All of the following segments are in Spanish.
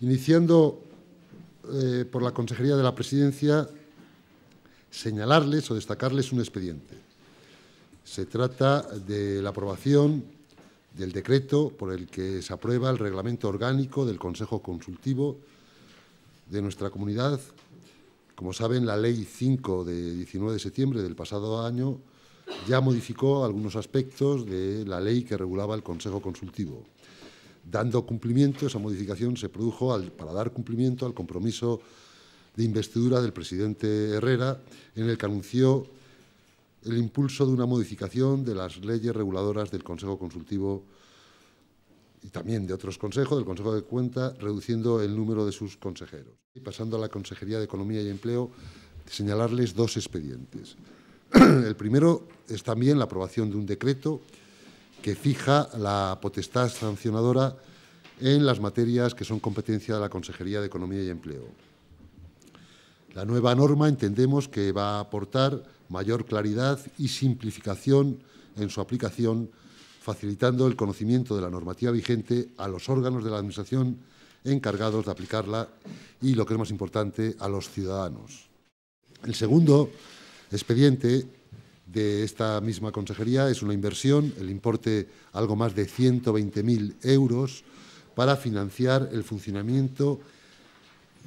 Iniciando eh, por la Consejería de la Presidencia, señalarles o destacarles un expediente. Se trata de la aprobación del decreto por el que se aprueba el reglamento orgánico del Consejo Consultivo de nuestra comunidad. Como saben, la Ley 5 de 19 de septiembre del pasado año ya modificó algunos aspectos de la ley que regulaba el Consejo Consultivo dando cumplimiento, esa modificación se produjo para dar cumplimiento al compromiso de investidura del presidente Herrera, en el que anunció el impulso de una modificación de las leyes reguladoras del Consejo Consultivo y también de otros consejos, del Consejo de Cuenta, reduciendo el número de sus consejeros. Y pasando a la Consejería de Economía y Empleo, señalarles dos expedientes. El primero es también la aprobación de un decreto que fija la potestad sancionadora en las materias que son competencia de la Consejería de Economía y Empleo. La nueva norma entendemos que va a aportar mayor claridad y simplificación en su aplicación, facilitando el conocimiento de la normativa vigente a los órganos de la Administración encargados de aplicarla y, lo que es más importante, a los ciudadanos. El segundo expediente de esta misma consejería es una inversión, el importe algo más de 120.000 euros, para financiar el funcionamiento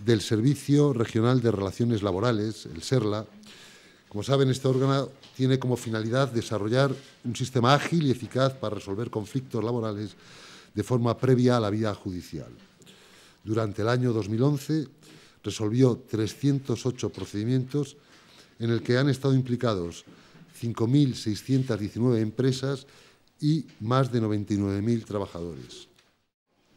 del Servicio Regional de Relaciones Laborales, el SERLA. Como saben, este órgano tiene como finalidad desarrollar un sistema ágil y eficaz para resolver conflictos laborales de forma previa a la vía judicial. Durante el año 2011 resolvió 308 procedimientos en el que han estado implicados 5.619 empresas y más de 99.000 trabajadores.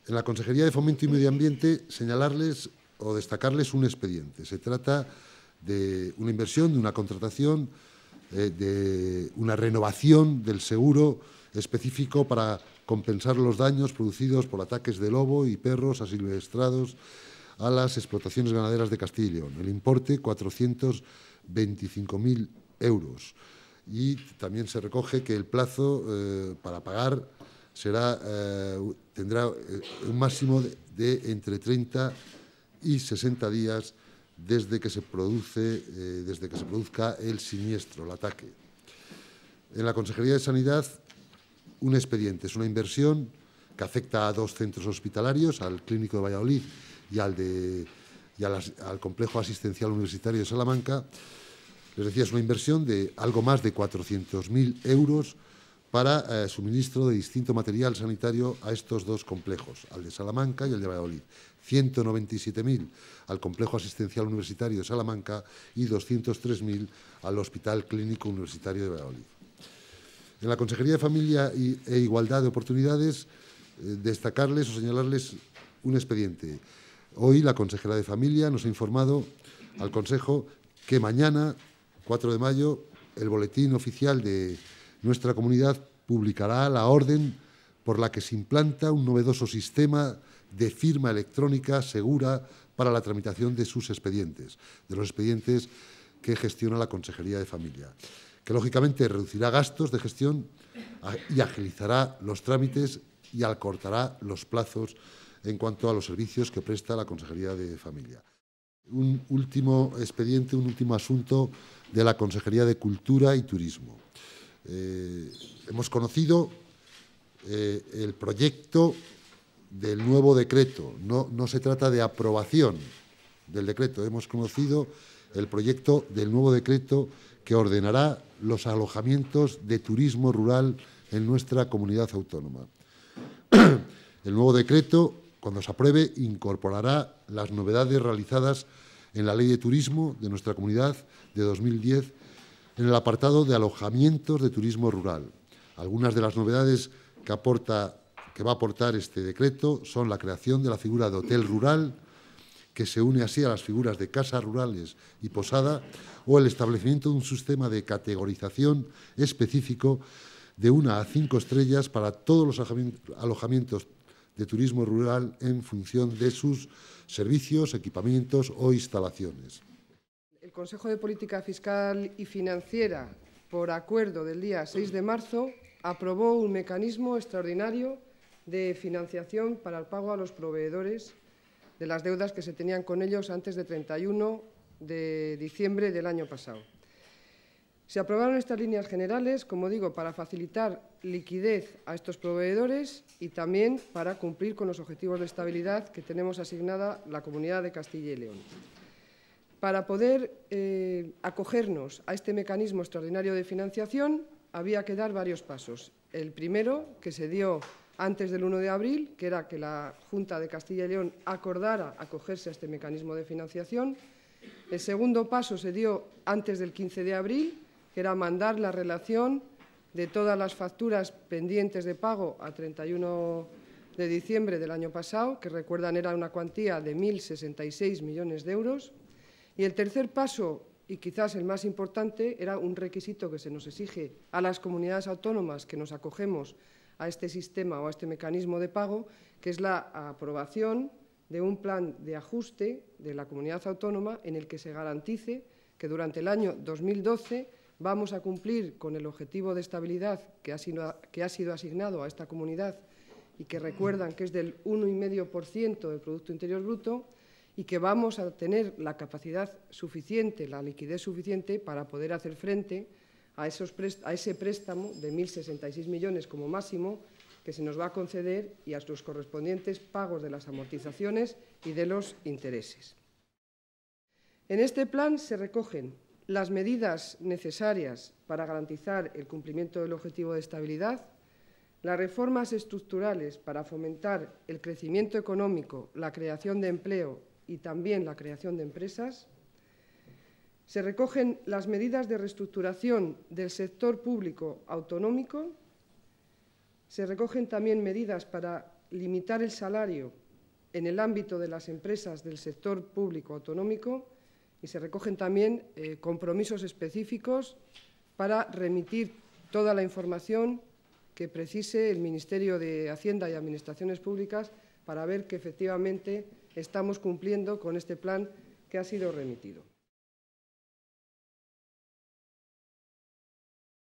En la Consejería de Fomento y Medio Ambiente señalarles o destacarles un expediente. Se trata de una inversión, de una contratación, eh, de una renovación del seguro específico para compensar los daños producidos por ataques de lobo y perros asilvestrados a las explotaciones ganaderas de Castilla y León. El importe, 425.000 euros y también se recoge que el plazo eh, para pagar eh, tendrá eh, un máximo de, entre 30 y 60 días desde que se desde que se produzca el siniestro, el ataque. En la Consejería de Sanidad, un expediente es una inversión que afecta a dos centros hospitalarios, al Clínico de Valladolid y al, al Complejo Asistencial Universitario de Salamanca les decía, es una inversión de algo más de 400.000 euros para eh, suministro de distinto material sanitario a estos dos complejos, al de Salamanca y al de Valladolid. 197.000 al Complejo Asistencial Universitario de Salamanca y 203.000 al Hospital Clínico Universitario de Valladolid. En la Consejería de Familia e Igualdad de Oportunidades, eh, destacarles o señalarles un expediente. Hoy la consejera de Familia nos ha informado al Consejo que mañana 4 de mayo, el Boletín Oficial de nuestra comunidad publicará la orden por la que se implanta un novedoso sistema de firma electrónica segura para la tramitación de sus expedientes, de los expedientes que gestiona la Consejería de Familia, que lógicamente reducirá gastos de gestión y agilizará los trámites y acortará los plazos en cuanto a los servicios que presta la Consejería de Familia. Un último expediente, un último asunto de la Consejería de Cultura y Turismo. Eh, hemos conocido eh, el proyecto del nuevo decreto. No, no se trata de aprobación del decreto. Hemos conocido el proyecto del nuevo decreto que ordenará los alojamientos de turismo rural en nuestra comunidad autónoma. El nuevo decreto cuando se apruebe, incorporará las novedades realizadas en la Ley de Turismo de nuestra comunidad de 2010 en el apartado de alojamientos de turismo rural. Algunas de las novedades que, aporta, que va a aportar este decreto son la creación de la figura de hotel rural, que se une así a las figuras de casas rurales y posada, o el establecimiento de un sistema de categorización específico de una a cinco estrellas para todos los alojamientos de turismo rural en función de sus servicios, equipamientos o instalaciones. El Consejo de Política Fiscal y Financiera, por acuerdo del día 6 de marzo, aprobó un mecanismo extraordinario de financiación para el pago a los proveedores de las deudas que se tenían con ellos antes del 31 de diciembre del año pasado. Se aprobaron estas líneas generales, como digo, para facilitar liquidez a estos proveedores y también para cumplir con los objetivos de estabilidad que tenemos asignada la Comunidad de Castilla y León. Para poder eh, acogernos a este mecanismo extraordinario de financiación, había que dar varios pasos. El primero, que se dio antes del 1 de abril, que era que la Junta de Castilla y León acordara acogerse a este mecanismo de financiación. El segundo paso se dio antes del 15 de abril, era mandar la relación de todas las facturas pendientes de pago a 31 de diciembre del año pasado, que recuerdan era una cuantía de 1.066 millones de euros. Y el tercer paso, y quizás el más importante, era un requisito que se nos exige a las comunidades autónomas que nos acogemos a este sistema o a este mecanismo de pago, que es la aprobación de un plan de ajuste de la comunidad autónoma en el que se garantice que durante el año 2012 vamos a cumplir con el objetivo de estabilidad que ha sido, asignado a esta comunidad y que recuerdan que es del 1,5% del Producto Interior Bruto y que vamos a tener la capacidad suficiente, la liquidez suficiente para poder hacer frente a, a ese préstamo de 1.066 millones como máximo que se nos va a conceder y a sus correspondientes pagos de las amortizaciones y de los intereses. En este plan se recogen las medidas necesarias para garantizar el cumplimiento del objetivo de estabilidad, las reformas estructurales para fomentar el crecimiento económico, la creación de empleo y también la creación de empresas, se recogen las medidas de reestructuración del sector público autonómico, se recogen también medidas para limitar el salario en el ámbito de las empresas del sector público autonómico y se recogen también eh, compromisos específicos para remitir toda la información que precise el Ministerio de Hacienda y Administraciones Públicas para ver que efectivamente estamos cumpliendo con este plan que ha sido remitido.